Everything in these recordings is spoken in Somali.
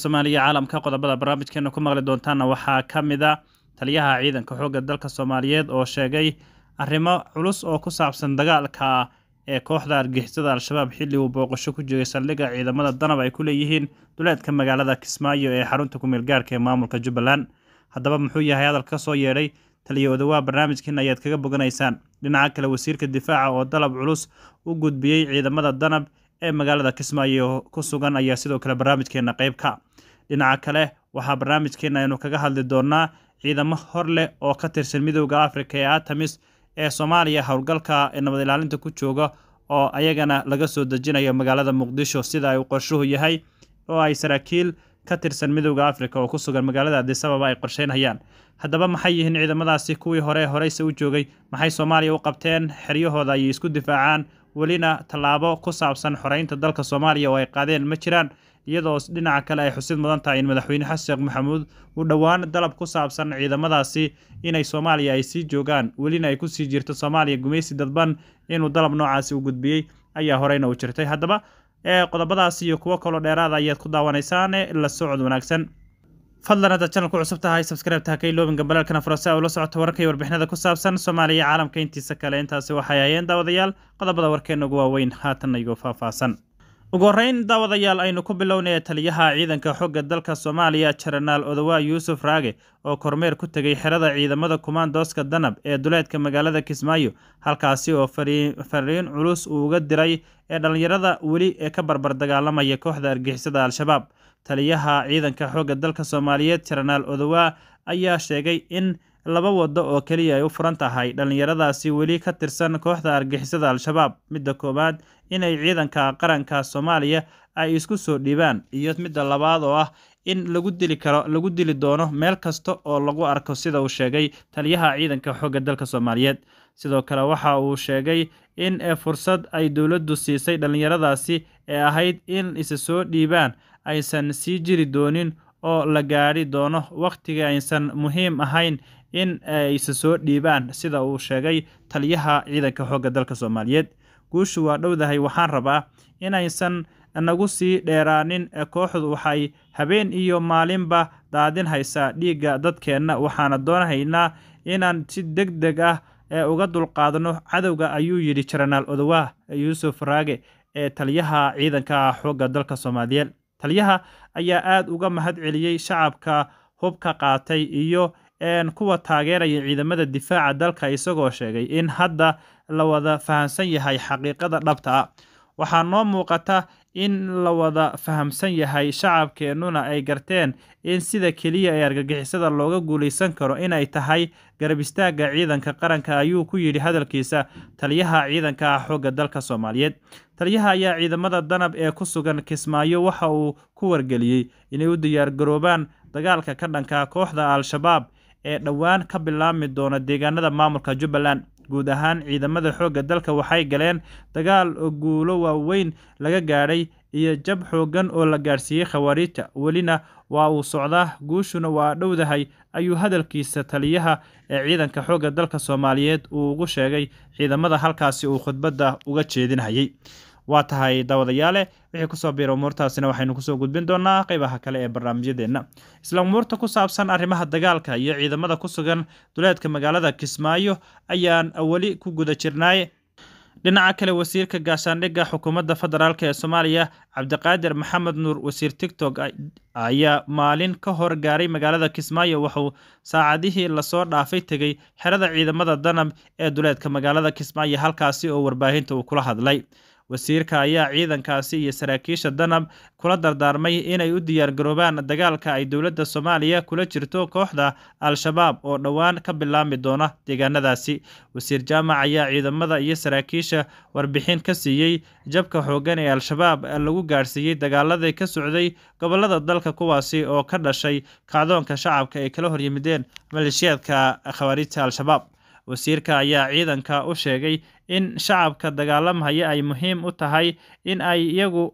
soomaaliya caalamka qodobada barnaamijkeena ku maqli doontaanna waxaa ka mid a ah taliyaha ciidanka xoogga dalka soomaaliyeed oo sheegay arrimo culus oo ku saabsan dagaalka ee kooxda argixisada al-shabaab xilli uu booqasho ku jiray saldhigga ciidamada danab ay ku leeyihiin duleedka magaalada kismaayo ee xarunta kumeelgaarhka ee maamulka jubbaland haddaba muxuu yahay hadalka ka soo yeedhay taliya odowaha barnaamijkiin ayaad kaga boganaysaan dhinaca kale wasiirka difaaca oo dalab culus u gudbiyey ciidamada danab ee magaalada kismaayo ku sugan ayaa sidoo kale barnaamijkeenna qayb ka ah. dhinaca kale waxaa barnaamijkeenna aynu kaga hadli doonaa ciidamo hor leh oo ka tirsan midowda afrika ee atamis ee soomaaliya howlgalka ee nabad ilaalinta ku jooga oo ayagana laga soo dejinayo magaalada muqdisho sida uu qorshuhu yahay oo ay saraakiil ka tirsan midooda afrika oo ku sugan magaalada adisababa ay qorsheynayaan haddaba maxay yihiin ciidamadaasi kuwii hore horeyse u joogay maxay soomaaliya u qabteen xeryahooda ayay isku difaacaan welina tallaabo ku saabsan xoreynta dalka soomaaliya oo ay qaadeen ma jiraan iyadoo dhinaca kale ay xusid mudan tahay in madaxweyne xasan sheekh maxamuud uu dhowaan dalab ku saabsan ciidamadaasi inay soomaaliya ay sii joogaan welina ay ku sii jirto soomaaliya gumaysi dadban inuu dalab noocaasi u gudbiyey ayaa horeyna u jirtay haddaba qodobadaasi iyo kuwo kaloo dheeraada ayaad ku daawanaysaan la socod wanaagsan fadlan haddaad channelku cusub tahay sabskrayb taha kailoobinka balaalkana fura si a ula socoto wararka iyo warbixinada ku saabsan soomaaliya iyo caalamka intiisa kale intaasi waxay ahaayeen daawadayaal qodobada warkeenna ugu waaweyn haatanna igu faahfaahsan ugu horreyn daawadayaal aynu ku bilownaya taliyaha ciidanka xogga dalka soomaaliya jeranaal odowaa yuusuf raage oo kormeer ku tegay xerada ciidamada kumaandooska danab ee duleedka magaalada kismaayo halkaasi oo fariin culus uu uga diray ee dhallinyarada weli ee ka barbar dagaalamaya kooxda argixisada al-shabaab taliyaha ciidanka xoogga dalka soomaaliyeed jenaraal odowaa ayaa sheegay in laba waddo oo keliya ay u furan tahay dhallinyaradaasi weli ka tirsan kooxda argixisada al-shabaab midda koowaad inay ciidanka qaranka soomaaliya ay isku soo dhiibaan iyo midda labaad oo ah in lagu dili karo lagu dili doono meel kasta oo lagu arko sida uu sheegay taliyaha ciidanka xoogga dalka soomaaliyeed sidoo kale waxa uu sheegay in fursad ay dowladdu siisay dhallinyaradaasi ee ahayd in isa soo dhiibaan aysan sii jiri doonin oo la gaadhi doono wakhtiga aysan muhiim ahayn in aysa soo dhiibaan sida uu sheegay taliyaha ciidanka xoogga dalka soomaaliyeed guushu waa dhowdahay waxaan rabaa inaysan nagu sii dheeraanin kooxdu waxay habeen iyo maalinba daadin haysaa dhiigga dadkeenna waxaana doonahaynaa inaan si deg deg ah uga dulqaadno cadowga ayuu yidhi jenaraal odowaah yuusuf raage ee taliyaha ciidanka xoogga dalka soomaaliyeed taliyaha ayaa aad uga mahad celiyey shacabka hubka qaatay iyo kuwa taageeraya ciidamada difaaca dalka isagoo sheegay in hadda la wada fahamsan yahay xaqiiqada dhabta ah. waxaa noo muuqata in la wada fahamsan yahay shacabkeennuna ay garteen in sida keliya ee argagixisada looga guulaysan karo inay tahay garab ciidanka qaranka ayuu ku yidhi hadalkiisa taliyaha ciidanka ah xoogga dalka soomaaliyeed taliyaha ayaa ciidamada danab ee ku sugan kismaayo waxa uu ku wargeliyey inay u diyaar-garoobaan dagaalka ka dhanka kooxda al-shabaab ee dhowaan ka bilaabmi doona deegaanada maamulka jubbaland guud ahaan ciidamada xoogga dalka waxay galeen dagaal oo guulo waaweyn laga gaadhay iyo jab xooggan oo la gaadhsiiyey khawariijta welina waa uu socdaa guushuna waa dhowdahay ayuu hadalkiisa taliyaha ee ciidanka xoogga dalka soomaaliyeed uu ugu sheegay ciidamada halkaasi uu khudbadda uga jeedinayay waa tahay daawadayaale wixii kusoo biira umuurtaasina waxaynu kusoo gudbin doonaa qeybaha kale ee barnaamijyadeenna isla umuurta ku saabsan arrimaha dagaalka iyo ciidamada ku sugan duleedka magaalada kismaayo ayaan weli ku guda jirnaay dhinaca kale wasiirka gaashaandhigga xukuumadda federaalk ee soomaaliya cabdiqaadir maxamed nuur wasiir tiktok ayaa maalin ka hor gaaray magaalada kismaayo wuxuu saacadihii lasoo dhaafay tegey xerada ciidamada danab ee duleedka magaalada kismaayo halkaasi oo warbaahinta uu kula hadlay wasiirka ayaa ciidankaasi iyo saraakiisha danab kula dardaarmay inay u diyaargaroobaan dagaalka ay dowladda soomaaliya kula jirto kooxda al-shabaab oo dhowaan ka bilaabmi doona deegaanadaasi wasiir jaamac ayaa ciidamada iyo saraakiisha warbixin ka siiyey jabka xooggan ee al-shabaab lagu gaadhsiiyey dagaalada ka socday gobolada dalka kuwaasi oo ka dhashay kacdoonka shacabka ay kala horyimideen maleeshiyaadka khawaarijta al-shabaab wasiirka ayaa ciidanka u sheegay in shacabka dagaalamaya ay muhiim u tahay in ay iyagu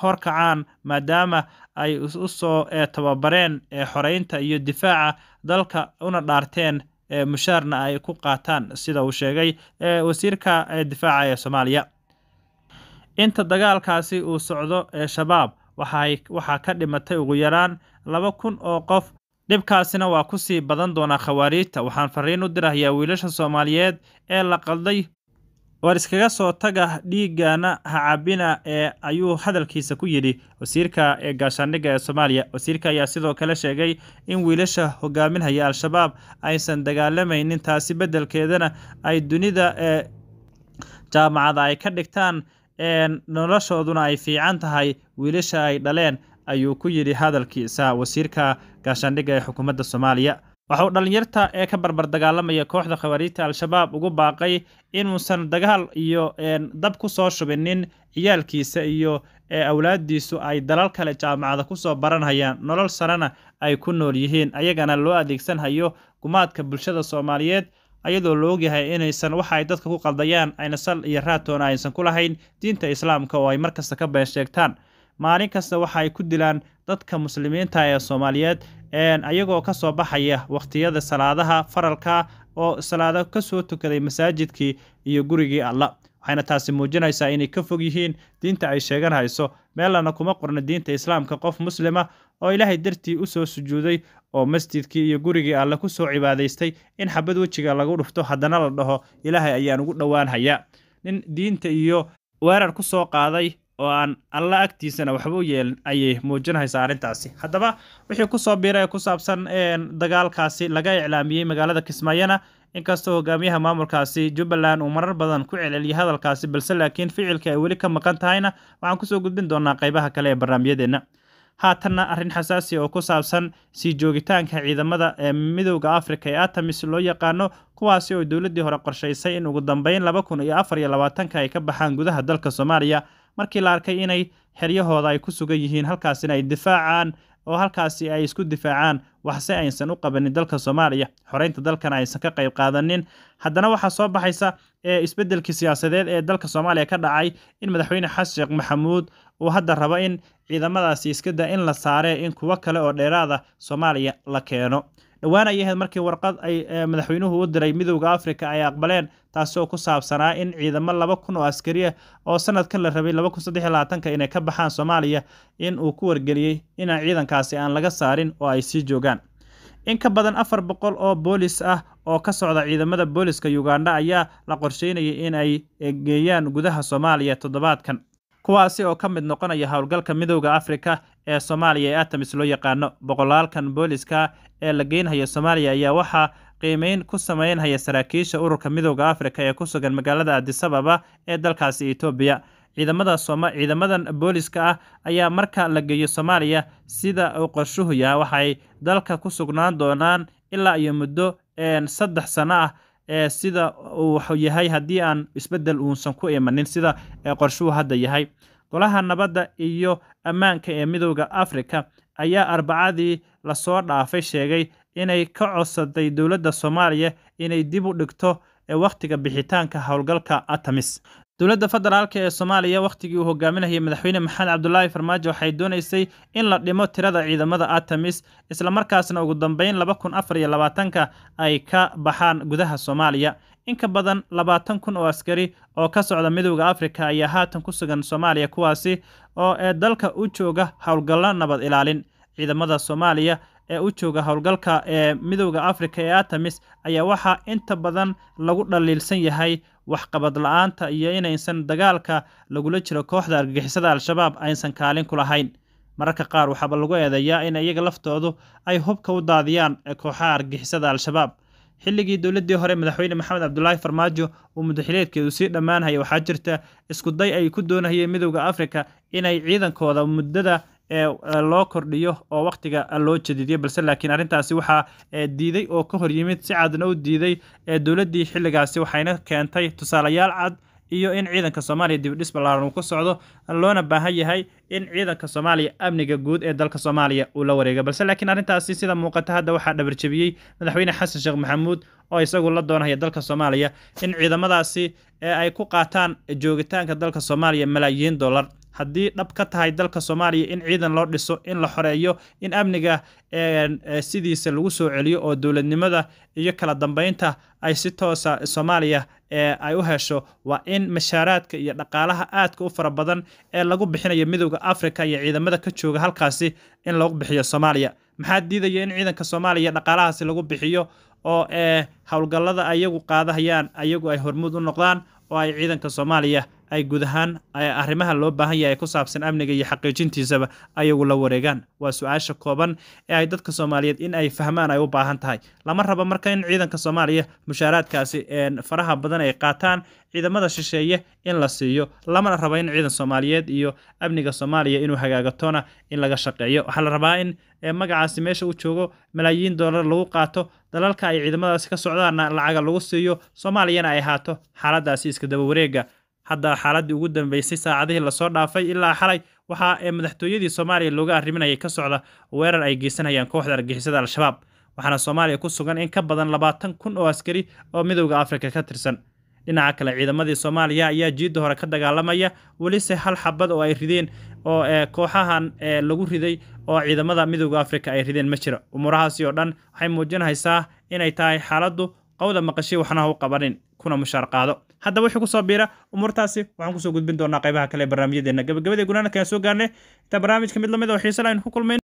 horkacaan maadaama ay u soo e, tababareen e, xoreynta iyo difaaca dalka una dhaarteen e, mushaarna ay ku qaataan sida uu sheegay wasiirka difaaca ee soomaaliya inta dagaalkaasi uu socdo ee shabaab waxaa ka dhimatay ugu yaraan laba kun oo qof dhibkaasina waa ku sii badan doonaa khawaariijta waxaan fariin u dirahayaa wiilasha soomaaliyeed ee la qalday war iskaga soo taga dhiiggana ha cabbina ee ayuu hadalkiisa ku yidhi wasiirka ee gaashaandhigga ee Soomaaliya wasiirka ayaa sidoo kale sheegay in wiilasha hogaaminhaya al-shabaab aysan dagaalamaynin taasi beddelkeedana ay dunida ee jaamacada ay ka dhigtaan ee noloshooduna ay fiican tahay wiilasha ay dhaleen ayuu ku yidhi hadalkiisa wasiirka gaashaandhigga ee xukuumadda Soomaaliya waxa dhallinyarta ee ka barbar dagaalamaya kooxda khawariijta al-shabaab ugu baaqay inuusan dagaal iyo dab ku soo shubinin ciyaalkiisa iyo awlaaddiisu ay dalal kale jaamacada kusoo baranhayaan nolol sarena ay ku nool yihiin ayagana loo adeegsanhayo gumaadka bulshada soomaaliyeed ayadoo la ogyahay inaysan waxa ay dadka ku qaldayaan ayna sal iyo raatoona aysan ku lahayn diinta islaamka oo ay markasta ka been sheegtaan maalin kasta waxa ay ku dilaan dadka muslimiinta ee soomaaliyeed ayagoo ka soo baxaya wakhtiyada salaadaha faralka oo salaado ka soo tukaday masaajidkii iyo gurigii alla waxayna taasi muujinaysaa inay ka fog yihiin diinta ay sheeganhayso meelana kuma qorna diinta islaamka qof muslima oo ilaahay dartii u soo sujuuday oo masjidkii iyo gurigii alle ku soo cibaadaystay in xabad wejiga lagu dhufto haddana la dhaho ilaahay ayaan ugu dhowaanhayaa nin diinta iyo weerar ku soo qaaday oo aan alla agtiisana waxba u yeelin ayay muujinaysaa arrintaasi haddaba wixii kusoo biiraya ku saabsan dagaalkaasi laga iclaamiyey magaalada kismaayana inkastoo hogaamiyaha maamulkaasi jubbaland uu marar badan ku celceliyey hadalkaasi balse laakiin ficilka ay weli ka maqan tahayna waxaan kusoo gudbin doonaa qaybaha kale ee barnaamijyadeenna haatanna arrin xasaasi oo ku saabsan sii joogitaanka ciidamada ee midowda afrika ee atamis loo yaqaano kuwaasi oo dowladdii hore qorshaysay in ugu dambeyn laba kun iyo afar iyo labaatanka ay ka baxaan gudaha dalka soomaaliya markii la arkay inay xeryahooda ay ku sugan yihiin halkaasina ay difaacaan oo halkaasi ay isku difaacaan waxse aysan u qabanin dalka soomaaliya xoreynta dalkana aysan ka qayb qaadanin haddana waxaa soo baxaysa ee isbeddelkii siyaasadeed ee dalka soomaaliya ka dhacay in madaxweyne xasan sheekh maxamuud uu hadda rabo in ciidamadaasi iska da in la saaree in kuwo kale oo dheeraada soomaaliya la keeno dhowaan ayay ahayd markii warqad ay eh, madaxweynuhu u diray midowda afrika ay aqbaleen taasoo ku saabsanaa in ciidamo laba kun oo askari ah oo sanadkan la rabay inay ka baxaan soomaaliya in uu ku wargeliyey inaan ciidankaasi aan laga saarin oo ay sii joogaan in ka badan afar boqol oo boolis ah oo ka socda ciidamada booliska yugandha ayaa la qorsheynayay in ay geeyaan gudaha soomaaliya toddobaadkan kuwaasi oo ka mid noqonaya howlgalka midowda afrika ee soomaaliya ee atamis loo yaqaano boqolaalkan booliska ee la geynhayo soomaaliya ayaa waxaa qiimeyn ku sameynhaya saraakiisha ururka midowda afrika ee ku sugan magaalada adisababa ee dalkaasi etoobiya ciidamadan booliiska ah ayaa marka la geeyo soomaaliya sida uu qorshuhu yaha waxay dalka ku sugnaan doonaan ilaa iyo muddo saddex sano ah ee sida uu yahay haddii aan isbedel uusan ku imanin sida qorshuhu hadda yahay golaha nabadda iyo ammaanka ee midowda afrika ayaa arbacadii lasoo dhaafay sheegay inay ka codsaday dowladda Soomaaliya inay dib u dhigto ee wakhtiga bixitaanka howlgalka Artemis dowladda federaalk ee soomaaliya wakhtigii uu hogaaminayay madaxweyne maxamed cabdulaahi farmaajo waxay doonaysay in la dhimo tirada ciidamada artemis islamarkaasna ugu dambeyn laba kun afar iyo labaatanka ay ka baxaan gudaha soomaaliya in ka badan labaatan kun oo askari oo ka socda midowda afrika ayaa haatan ku sugan soomaaliya kuwaasi oo ee dalka u jooga howlgallo nabad ilaalin ciidamada soomaaliya ee u jooga howlgalka ee midowda afrika ee atamis ayaa waxaa inta badan lagu dhaliilsan yahay waxqabad la iyo inaysan dagaalka lagula jiro kooxda argagixisada al-shabaab aysan kaalin ku lahayn mararka qaar waxaaba lagu eedeeyaa in iyaga laftoodu ay hubka u daadiyaan ee kooxaha argagixisada al-shabaab xilligii dowladdii hore madaxweyne maxamed cabdulaahi farmaajo uu mudaxileedkeedu sii dhammaanhaya waxaa jirta iskuday ay ku doonayeen midowda afrika inay ciidankooda muddada ee loo kordhiyo oo wakhtiga loo jadidiyo balse laakiin arrintaasi waxaa diiday oo ka hor yimid si cadna u diiday dowladdii xilligaasi waxayna keentay tusaalayaal cad iyo in ciidanka soomaaliya dibidhis ballaaran uu ku socdo loona baahan yahay in ciidanka soomaaliya amniga guud ee dalka soomaaliya uu la wareega balse laakiin arrintaasi sida muuqata hadda waxaa dhabarjebiyey madaxweyne xasan sheekh maxamuud oo isagu la doonaya dalka soomaaliya in ciidamadaasi ay ku qaataan joogitaanka dalka soomaaliya malaayiin dollar haddii dhab ka tahay dalka soomaaliya in ciidan loo dhiso in la xoreeyo in amniga e, sidiisa lagu soo celiyo oo dowladnimada iyo kala dambaynta ay si toosa ah soomaaliya e, ay u hesho waa in mashaaraadka iyo dhaqaalaha aadka u fara badan ee lagu bixinayo midowda africa iyo ciidamada ka jooga halkaasi in lagu bixiyo soomaaliya maxaa diidaya in ciidanka soomaaliya dhaqaalahaasi lagu bixiyo oo e, howlgallada ayagu qaadahayaan ayagu ay hormuud u noqdaan oo ay ciidanka soomaaliya ay guud ahaan arrimaha loo baahan yahay ku saabsan amniga iyo xaqiijintiisaba ayagu la wareegaan waa su-aasha kooban ee ay dadka soomaaliyeed in ay fahmaan ay u baahan tahay lama raba marka in ciidanka soomaaliya mushaaraadkaasi faraha badan ay qaataan ciidamada shisheeye in la siiyo lamana rabo in ciidan soomaaliyeed iyo amniga soomaaliya inuu hagaagatoona in laga shaqeeyo waxaa la rabaa in magacaasi meesha u joogo malaayiin doolar lagu qaato dalalka ay ciidamadaasi ka socdaanna lacaga lagu siiyo soomaaliyana ay ahaato xaaladaasi iska daba hadda xaaladii ugu dambeysay saacadihii lasoo dhaafay ilaa xalay waxaa ee madaxtooyadii soomaaliya looga arriminayay ka socda weerar ay geysanayaan kooxda argixisada al-shabaab waxaana soomaaliya ku sugan in ka badan labaatan kun oo askari oo midowda afrika ka tirsan dhinaca kale ciidamadii soomaaliya ayaa jiidda hore ka dagaalamaya welise hal xabad oo ay rideen oo eh, kooxahan eh, lagu riday oo ciidamada midowda afrika ay rideen ma jiro umuurahaasi oo dhan waxay muujinaysaa inay tahay xaaladdu qowda maqashii waxnaha u qabanin kuna mushaarqaado haddaba wixii kusoo biira umuurtaasi waxaan kusoo gudbin doonaa qaybaha kale ee barnaamijyadeena gabagabada gunaana kayaan soo gaarnay intaa barnaamijka mid lamid oo ah, xiise aynu ku kulmayn